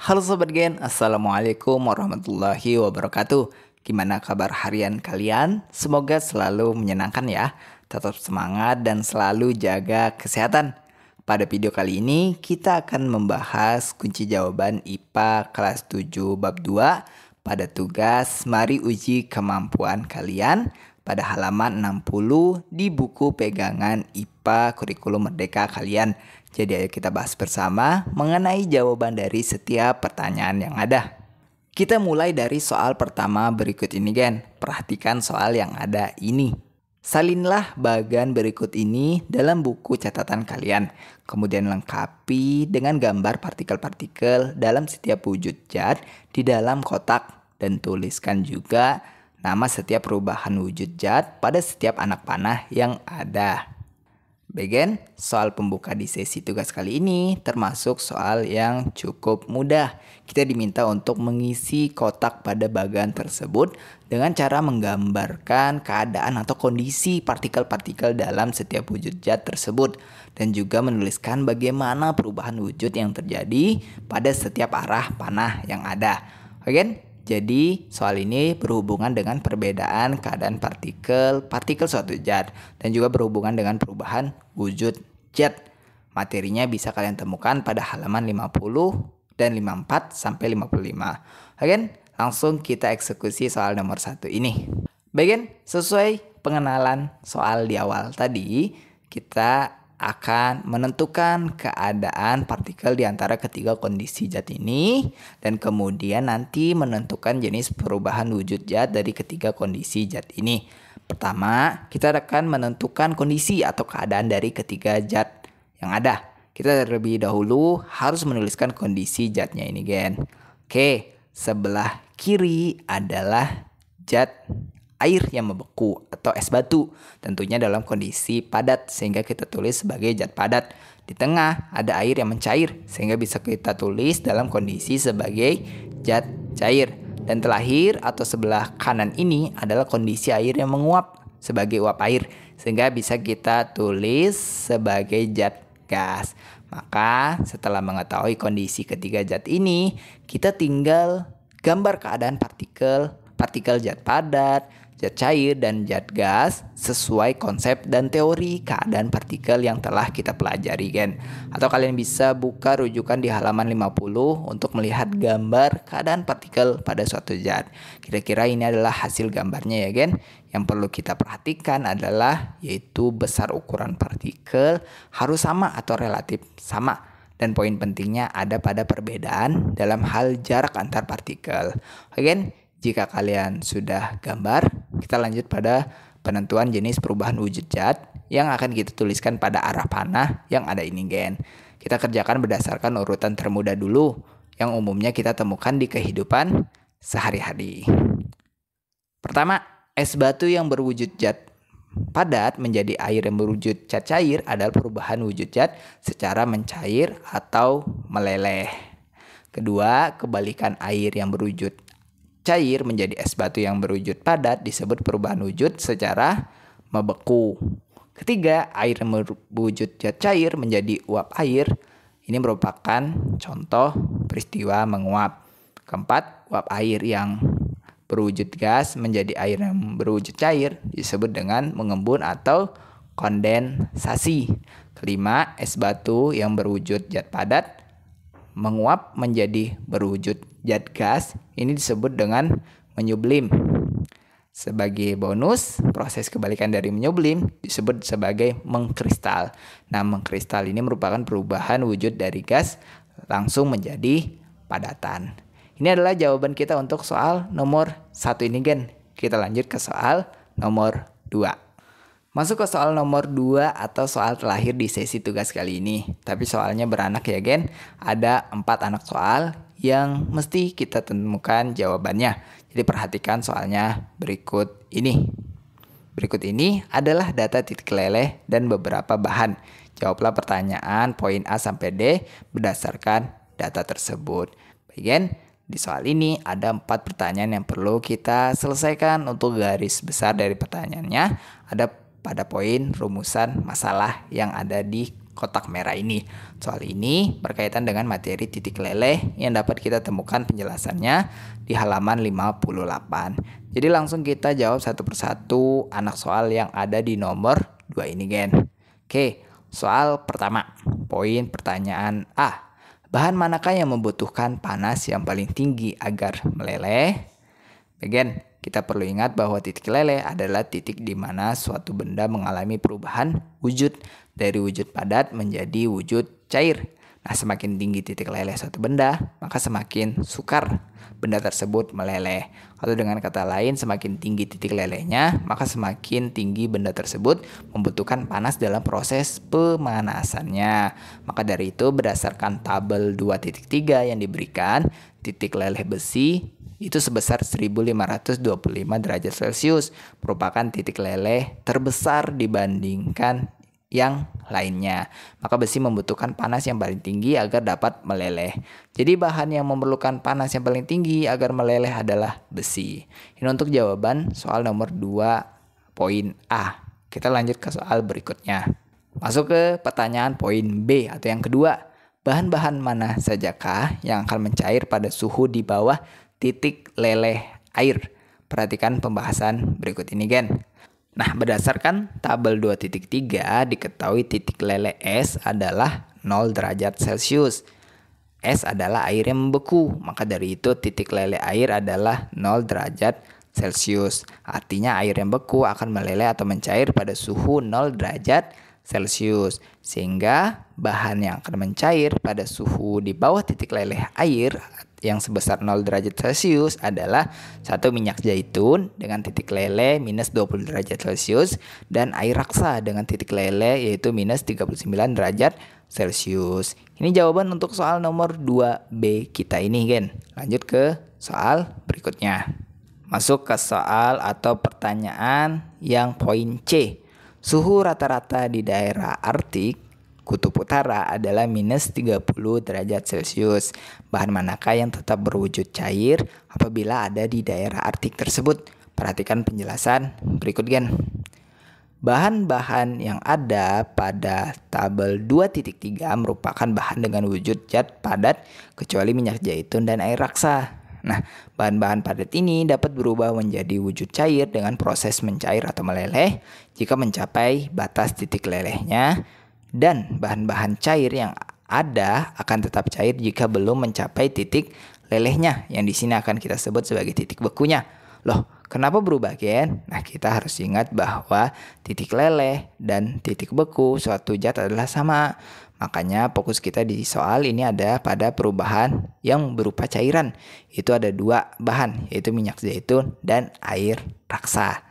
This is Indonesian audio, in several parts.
Halo Sobat Gen, Assalamualaikum warahmatullahi wabarakatuh. Gimana kabar harian kalian? Semoga selalu menyenangkan ya. Tetap semangat dan selalu jaga kesehatan. Pada video kali ini kita akan membahas kunci jawaban IPA kelas 7 bab 2 pada tugas mari uji kemampuan kalian pada halaman 60 di buku pegangan IPA Kurikulum Merdeka kalian. Jadi ayo kita bahas bersama mengenai jawaban dari setiap pertanyaan yang ada. Kita mulai dari soal pertama berikut ini gen. Perhatikan soal yang ada ini. Salinlah bagan berikut ini dalam buku catatan kalian. Kemudian lengkapi dengan gambar partikel-partikel dalam setiap wujud zat di dalam kotak dan tuliskan juga nama setiap perubahan wujud zat pada setiap anak panah yang ada. Begin, soal pembuka di sesi tugas kali ini termasuk soal yang cukup mudah. Kita diminta untuk mengisi kotak pada bagan tersebut dengan cara menggambarkan keadaan atau kondisi partikel-partikel dalam setiap wujud zat tersebut dan juga menuliskan bagaimana perubahan wujud yang terjadi pada setiap arah panah yang ada. Oke, jadi, soal ini berhubungan dengan perbedaan keadaan partikel, partikel suatu zat, dan juga berhubungan dengan perubahan wujud zat. Materinya bisa kalian temukan pada halaman 50 dan 54 sampai 55. Oke, langsung kita eksekusi soal nomor satu ini. Bagian sesuai pengenalan soal di awal tadi, kita akan menentukan keadaan partikel di antara ketiga kondisi zat ini dan kemudian nanti menentukan jenis perubahan wujud zat dari ketiga kondisi zat ini. Pertama, kita akan menentukan kondisi atau keadaan dari ketiga zat yang ada. Kita terlebih dahulu harus menuliskan kondisi zatnya ini, gen. Oke, sebelah kiri adalah zat air yang membeku atau es batu, tentunya dalam kondisi padat sehingga kita tulis sebagai zat padat. Di tengah ada air yang mencair sehingga bisa kita tulis dalam kondisi sebagai zat cair. Dan terakhir atau sebelah kanan ini adalah kondisi air yang menguap sebagai uap air sehingga bisa kita tulis sebagai zat gas. Maka setelah mengetahui kondisi ketiga zat ini, kita tinggal gambar keadaan partikel, partikel zat padat, zat cair dan zat gas sesuai konsep dan teori keadaan partikel yang telah kita pelajari gen. Atau kalian bisa buka rujukan di halaman 50 untuk melihat gambar keadaan partikel pada suatu zat. Kira-kira ini adalah hasil gambarnya ya gen. Yang perlu kita perhatikan adalah yaitu besar ukuran partikel harus sama atau relatif sama dan poin pentingnya ada pada perbedaan dalam hal jarak antar partikel. Again, jika kalian sudah gambar, kita lanjut pada penentuan jenis perubahan wujud zat yang akan kita tuliskan pada arah panah yang ada ini gen. Kita kerjakan berdasarkan urutan termuda dulu yang umumnya kita temukan di kehidupan sehari-hari. Pertama, es batu yang berwujud zat padat menjadi air yang berwujud cat cair adalah perubahan wujud zat secara mencair atau meleleh. Kedua, kebalikan air yang berwujud cair menjadi es batu yang berwujud padat disebut perubahan wujud secara membeku. Ketiga, air berwujud cair menjadi uap air. Ini merupakan contoh peristiwa menguap. Keempat, uap air yang berwujud gas menjadi air yang berwujud cair disebut dengan mengembun atau kondensasi. Kelima, es batu yang berwujud zat padat menguap menjadi berwujud zat gas ini disebut dengan menyublim. Sebagai bonus, proses kebalikan dari menyublim disebut sebagai mengkristal. Nah, mengkristal ini merupakan perubahan wujud dari gas langsung menjadi padatan. Ini adalah jawaban kita untuk soal nomor satu ini, Gen. Kita lanjut ke soal nomor 2. Masuk ke soal nomor 2 atau soal terakhir di sesi tugas kali ini. Tapi soalnya beranak ya, Gen. Ada empat anak soal yang mesti kita temukan jawabannya. Jadi perhatikan soalnya berikut ini. Berikut ini adalah data titik leleh dan beberapa bahan. Jawablah pertanyaan poin A sampai D berdasarkan data tersebut. Bagian di soal ini ada empat pertanyaan yang perlu kita selesaikan untuk garis besar dari pertanyaannya. Ada pada poin rumusan masalah yang ada di kotak merah ini. Soal ini berkaitan dengan materi titik leleh yang dapat kita temukan penjelasannya di halaman 58. Jadi langsung kita jawab satu persatu anak soal yang ada di nomor 2 ini gen. Oke, soal pertama. Poin pertanyaan A. Bahan manakah yang membutuhkan panas yang paling tinggi agar meleleh? Again, kita perlu ingat bahwa titik leleh adalah titik di mana suatu benda mengalami perubahan wujud dari wujud padat menjadi wujud cair. Nah, semakin tinggi titik leleh suatu benda, maka semakin sukar benda tersebut meleleh. Atau dengan kata lain, semakin tinggi titik lelehnya, maka semakin tinggi benda tersebut membutuhkan panas dalam proses pemanasannya. Maka dari itu, berdasarkan tabel 2.3 yang diberikan, titik leleh besi itu sebesar 1525 derajat Celcius, merupakan titik leleh terbesar dibandingkan yang lainnya. Maka besi membutuhkan panas yang paling tinggi agar dapat meleleh. Jadi bahan yang memerlukan panas yang paling tinggi agar meleleh adalah besi. Ini untuk jawaban soal nomor 2 poin A. Kita lanjut ke soal berikutnya. Masuk ke pertanyaan poin B atau yang kedua. Bahan-bahan mana sajakah yang akan mencair pada suhu di bawah titik leleh air. Perhatikan pembahasan berikut ini, gen. Nah, berdasarkan tabel 2.3 diketahui titik leleh es adalah 0 derajat Celcius. Es adalah air yang membeku, maka dari itu titik leleh air adalah 0 derajat Celcius. Artinya air yang beku akan meleleh atau mencair pada suhu 0 derajat Celcius. Sehingga bahan yang akan mencair pada suhu di bawah titik leleh air yang sebesar 0 derajat Celcius adalah satu minyak zaitun dengan titik lele minus 20 derajat Celcius dan air raksa dengan titik lele yaitu minus 39 derajat Celcius. Ini jawaban untuk soal nomor 2B kita ini, Gen. Lanjut ke soal berikutnya. Masuk ke soal atau pertanyaan yang poin C. Suhu rata-rata di daerah Arktik kutub utara adalah minus 30 derajat Celcius. Bahan manakah yang tetap berwujud cair apabila ada di daerah Arktik tersebut? Perhatikan penjelasan berikut gen. Bahan-bahan yang ada pada tabel 2.3 merupakan bahan dengan wujud zat padat kecuali minyak zaitun dan air raksa. Nah, bahan-bahan padat ini dapat berubah menjadi wujud cair dengan proses mencair atau meleleh jika mencapai batas titik lelehnya dan bahan-bahan cair yang ada akan tetap cair jika belum mencapai titik lelehnya yang di sini akan kita sebut sebagai titik bekunya. Loh, kenapa berubah gen? Nah, kita harus ingat bahwa titik leleh dan titik beku suatu zat adalah sama. Makanya fokus kita di soal ini ada pada perubahan yang berupa cairan. Itu ada dua bahan, yaitu minyak zaitun dan air raksa.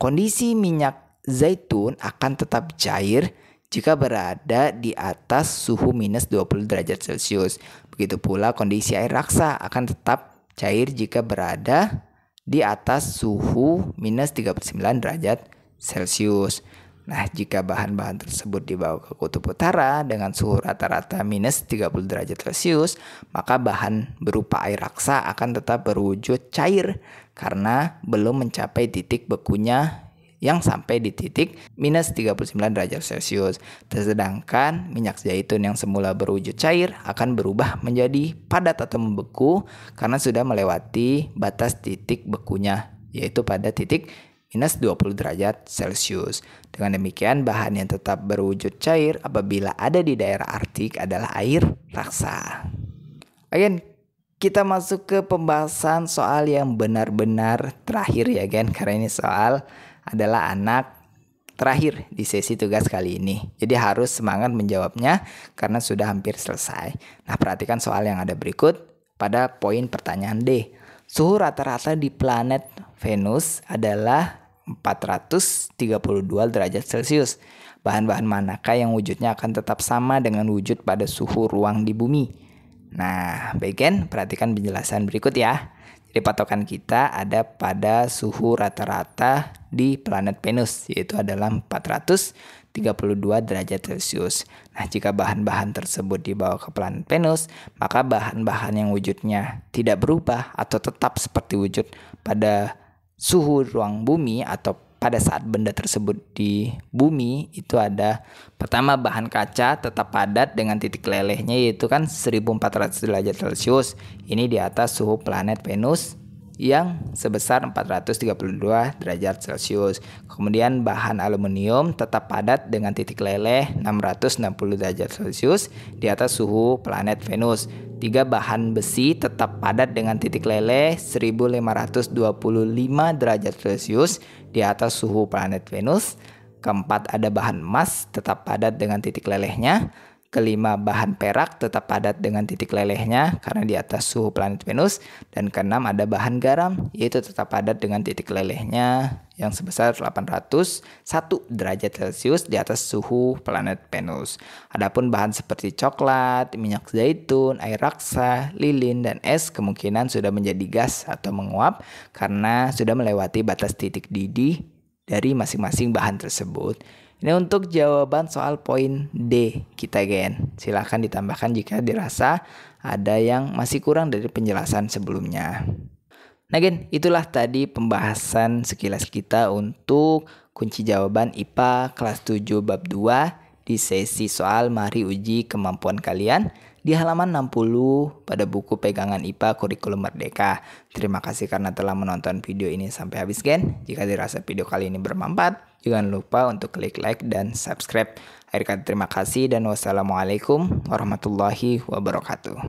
Kondisi minyak zaitun akan tetap cair jika berada di atas suhu minus 20 derajat Celcius. Begitu pula kondisi air raksa akan tetap cair jika berada di atas suhu minus 39 derajat Celcius. Nah, jika bahan-bahan tersebut dibawa ke kutub utara dengan suhu rata-rata minus 30 derajat Celcius, maka bahan berupa air raksa akan tetap berwujud cair karena belum mencapai titik bekunya yang sampai di titik minus 39 derajat Celcius. Sedangkan minyak zaitun yang semula berwujud cair akan berubah menjadi padat atau membeku karena sudah melewati batas titik bekunya yaitu pada titik minus 20 derajat Celcius. Dengan demikian, bahan yang tetap berwujud cair apabila ada di daerah Arktik adalah air raksa. Again, kita masuk ke pembahasan soal yang benar-benar terakhir ya, Gen, karena ini soal adalah anak terakhir di sesi tugas kali ini. Jadi harus semangat menjawabnya karena sudah hampir selesai. Nah, perhatikan soal yang ada berikut pada poin pertanyaan D. Suhu rata-rata di planet Venus adalah 432 derajat Celcius. Bahan-bahan manakah yang wujudnya akan tetap sama dengan wujud pada suhu ruang di bumi? Nah, bagian perhatikan penjelasan berikut ya. Jadi patokan kita ada pada suhu rata-rata di planet Venus yaitu adalah 432 derajat Celcius. Nah, jika bahan-bahan tersebut dibawa ke planet Venus, maka bahan-bahan yang wujudnya tidak berubah atau tetap seperti wujud pada suhu ruang bumi atau pada saat benda tersebut di bumi itu ada pertama bahan kaca tetap padat dengan titik lelehnya yaitu kan 1400 derajat Celcius. Ini di atas suhu planet Venus yang sebesar 432 derajat Celcius. Kemudian bahan aluminium tetap padat dengan titik leleh 660 derajat Celcius di atas suhu planet Venus. Tiga bahan besi tetap padat dengan titik leleh 1525 derajat Celcius di atas suhu planet Venus. Keempat, ada bahan emas tetap padat dengan titik lelehnya. Kelima, bahan perak tetap padat dengan titik lelehnya karena di atas suhu planet Venus. Dan keenam, ada bahan garam, yaitu tetap padat dengan titik lelehnya yang sebesar 801 derajat Celcius di atas suhu planet Venus. Adapun bahan seperti coklat, minyak zaitun, air raksa, lilin, dan es kemungkinan sudah menjadi gas atau menguap karena sudah melewati batas titik didih dari masing-masing bahan tersebut. Ini untuk jawaban soal poin D kita gen. Silahkan ditambahkan jika dirasa ada yang masih kurang dari penjelasan sebelumnya. Nah gen, itulah tadi pembahasan sekilas kita untuk kunci jawaban IPA kelas 7 bab 2 di sesi soal mari uji kemampuan kalian di halaman 60 pada buku pegangan IPA Kurikulum Merdeka. Terima kasih karena telah menonton video ini sampai habis, Gen. Jika dirasa video kali ini bermanfaat, Jangan lupa untuk klik like dan subscribe. Akhir kata terima kasih dan wassalamualaikum warahmatullahi wabarakatuh.